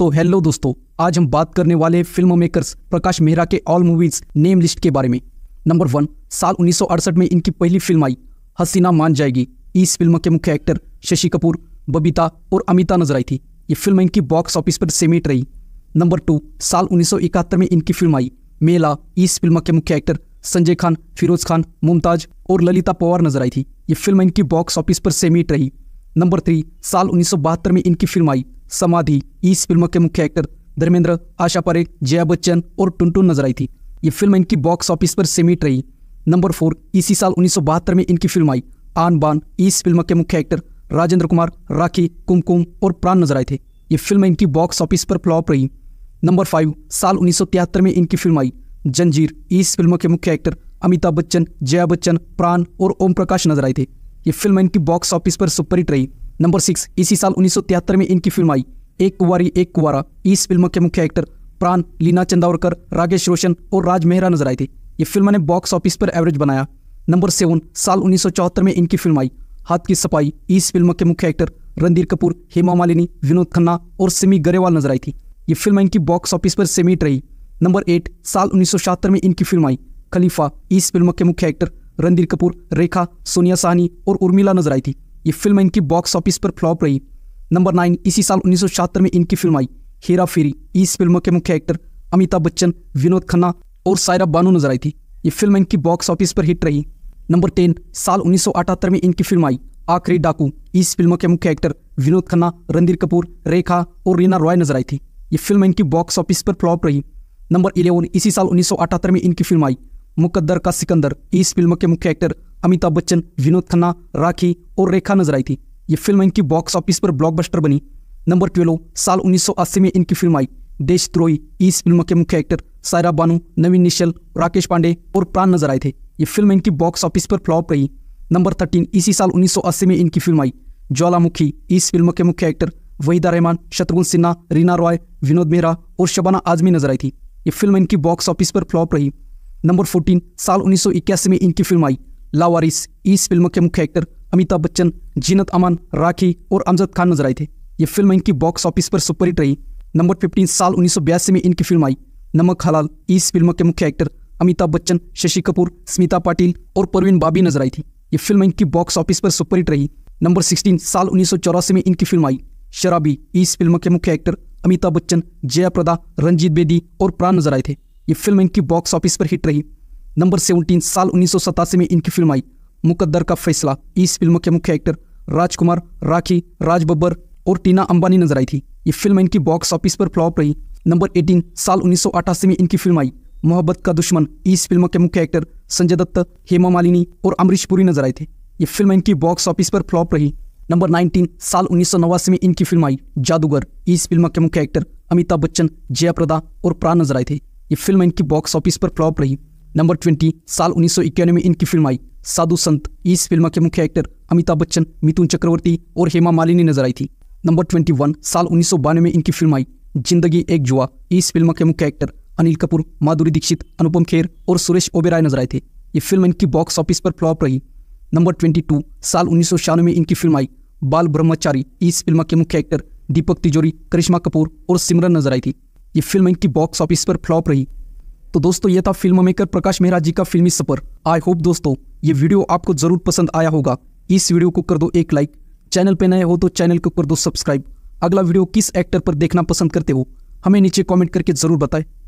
तो हेलो दोस्तों आज हम बात करने वाले फिल्म मेकर्स प्रकाश मेहरा के ऑल मूवीज नेम लिस्ट के बारे में नंबर वन साल उन्नीस में इनकी पहली फिल्म आई हसीना मान जाएगी इस फिल्म के मुख्य एक्टर शशि कपूर बबीता और अमिता नजर आई थी ये फिल्म इनकी बॉक्स ऑफिस पर सेमेट रही नंबर टू साल उन्नीस में इनकी फिल्म आई मेला इस फिल्म के मुख्य एक्टर संजय खान फिरोज खान मुमताज और ललिता पवार नजर आई थी ये फिल्म इनकी बॉक्स ऑफिस पर सेमेट रही नंबर थ्री साल उन्नीस में इनकी फिल्म आई समाधि इस फिल्म के मुख्य एक्टर धर्मेंद्र आशा पारेख जया बच्चन और टुनटुन नजर आई थी ये फिल्म इनकी बॉक्स ऑफिस पर सीमित रही नंबर फोर इसी साल उन्नीस में इनकी फिल्म आई आन बान इस फिल्म के मुख्य एक्टर राजेंद्र कुमार राखी कुमकुम और प्राण नजर आए थे ये फिल्म इनकी बॉक्स ऑफिस पर फ्लॉप रही नंबर फाइव साल उन्नीस में इनकी फिल्म आई जंजीर इस फिल्म के मुख्य एक्टर अमिताभ बच्चन जया बच्चन प्राण और ओम प्रकाश नजर आए थे ये फिल्म इनकी बॉक्स ऑफिस पर सुपरहिट रही नंबर सिक्स इसी साल उन्नीस में इनकी फिल्म आई एक कुंवारी एक कुवारा इस फिल्म के मुख्य एक्टर प्राण लीना चंदावरकर राकेश रोशन और राज मेहरा नजर आए थे ये फिल्म ने बॉक्स ऑफिस पर एवरेज बनाया नंबर सेवन साल उन्नीस में इनकी फिल्म आई हाथ की सफाई इस फिल्म के मुख्य एक्टर रणधीर कपूर हेमा मालिनी विनोद खन्ना और सिमी गरेवाल नजर आई थी ये फिल्म इनकी बॉक्स ऑफिस पर सेमिट रही नंबर एट साल उन्नीस में इनकी फिल्म आई खलीफा इस फिल्म के मुख्य एक्टर रणधीर कपूर रेखा सोनिया साहनी और उर्मिला नजर आई थी ये फिल्म इनकी बॉक्स ऑफिस पर फ्लॉप रही नंबर नाइन इसी साल उन्नीस में इनकी फिल्म आई हेरा फेरी इस फिल्म के मुख्य एक्टर अमिताभ बच्चन विनोद खन्ना और सायरा बानू नजर आई थी ये फिल्म इनकी बॉक्स ऑफिस पर हिट रही नंबर टेन साल उन्नीस में इनकी फिल्म आई आखिरी डाकू इस फिल्म के मुख्य एक्टर विनोद खन्ना रणधीर कपूर रेखा और रीना रॉय नजर आई थी ये फिल्म इनकी बॉक्स ऑफिस पर फ्लॉप रही नंबर इलेवन इसी साल उन्नीस में इनकी फिल्म आई मुकद्दर का सिकंदर इस फिल्म के मुख्य एक्टर अमिताभ बच्चन विनोद खन्ना राखी और रेखा नजर आई थी ये फिल्म इनकी बॉक्स ऑफिस पर ब्लॉकबस्टर बनी नंबर ट्वेल्व साल 1980 में इनकी फिल्म आई देशद्रोही इस फिल्म के मुख्य एक्टर सायरा बानू नवीन निश्चल राकेश पांडे और प्राण नजर आए थे ये फिल्म इनकी बॉक्स ऑफिस पर फ्लॉप रही नंबर थर्टीन इसी साल उन्नीस में इनकी फिल्म आई ज्वालामुखी इस फिल्म के मुख्य एक्टर वहीदा रहमान शत्रुघ्न सिन्हा रीना रॉय विनोद मेहरा और शबाना आजमी नजर आई थी ये फिल्म इनकी बॉक्स ऑफिस पर फ्लॉप रही नंबर फोर्टीन साल उन्नीस में इनकी फिल्म आई लावारिस इस फिल्म के मुख्य एक्टर अमिताभ बच्चन जीनत अमान राखी और अमजद खान नजर आए थे ये फिल्म इनकी बॉक्स ऑफिस पर सुपरहिट रही नंबर फिफ्टीन साल उन्नीस में इनकी फिल्म आई नमक हलाल इस फिल्म के मुख्य एक्टर अमिताभ बच्चन शशि कपूर स्मिता पाटिल और परवीन बाबी नजर आई थी ये फिल्म इनकी बॉक्स ऑफिस पर सुपरहिट रही नंबर सिक्सटीन साल उन्नीस में इनकी फिल्म आई शराबी इस फिल्म के मुख्य एक्टर अमिताभ बच्चन जया प्रदा रंजीत बेदी और प्राण नजर आए थे ये फिल्म इनकी बॉक्स ऑफिस पर हिट रही नंबर सेवनटीन साल उन्नीस में इनकी फिल्म आई मुकद्दर का फैसला इस फिल्म के मुख्य एक्टर राजकुमार राखी राज बब्बर और टीना अंबानी नजर आई थी ये फिल्म इनकी बॉक्स ऑफिस पर फ्लॉप रही नंबर एटीन साल उन्नीस में इनकी फिल्म आई मोहब्बत का दुश्मन इस फिल्म के मुख्य एक्टर संजय दत्त हेमा मालिनी और अमरीश पुरी नजर आए थे ये फिल्म इनकी बॉक्स ऑफिस पर फ्लॉप रही नंबर नाइनटीन साल उन्नीस में इनकी फिल्म आई जादूगर इस फिल्म के मुख्य एक्टर अमिताभ बच्चन जया प्रदा और प्राण नजर आए थे ये फिल्म इनकी बॉक्स ऑफिस पर फ्लॉप रही नंबर ट्वेंटी साल उन्नीस में इनकी फिल्म आई साधु संत इस फिल्म के मुख्य एक्टर अमिताभ बच्चन मिथुन चक्रवर्ती और हेमा मालिनी नजर आई थी नंबर ट्वेंटी वन साल उन्नीस में इनकी फिल्म आई जिंदगी एक जुआ इस फिल्म के मुख्य एक्टर अनिल कपूर माधुरी दीक्षित अनुपम खेर और सुरेश ओबेराय नजर आए थे ये फिल्म इनकी बॉक्स ऑफिस पर फ्लॉप रही नंबर ट्वेंटी टू साल उन्नीस सौ में इनकी फिल्म आई बाल ब्रह्मचारी इस फिल्म के मुख्य एक्टर दीपक तिजोरी करिश्मा कपूर और सिमरन नजर आई थी ये फिल्म इनकी बॉक्स ऑफिस पर फ्लॉप रही तो दोस्तों ये था फिल्म मेकर प्रकाश मेहरा जी का फिल्मी सफर आई होप दोस्तों ये वीडियो आपको जरूर पसंद आया होगा इस वीडियो को कर दो एक लाइक चैनल पे नए हो तो चैनल को कर दो सब्सक्राइब अगला वीडियो किस एक्टर पर देखना पसंद करते हो हमें नीचे कमेंट करके जरूर बताएं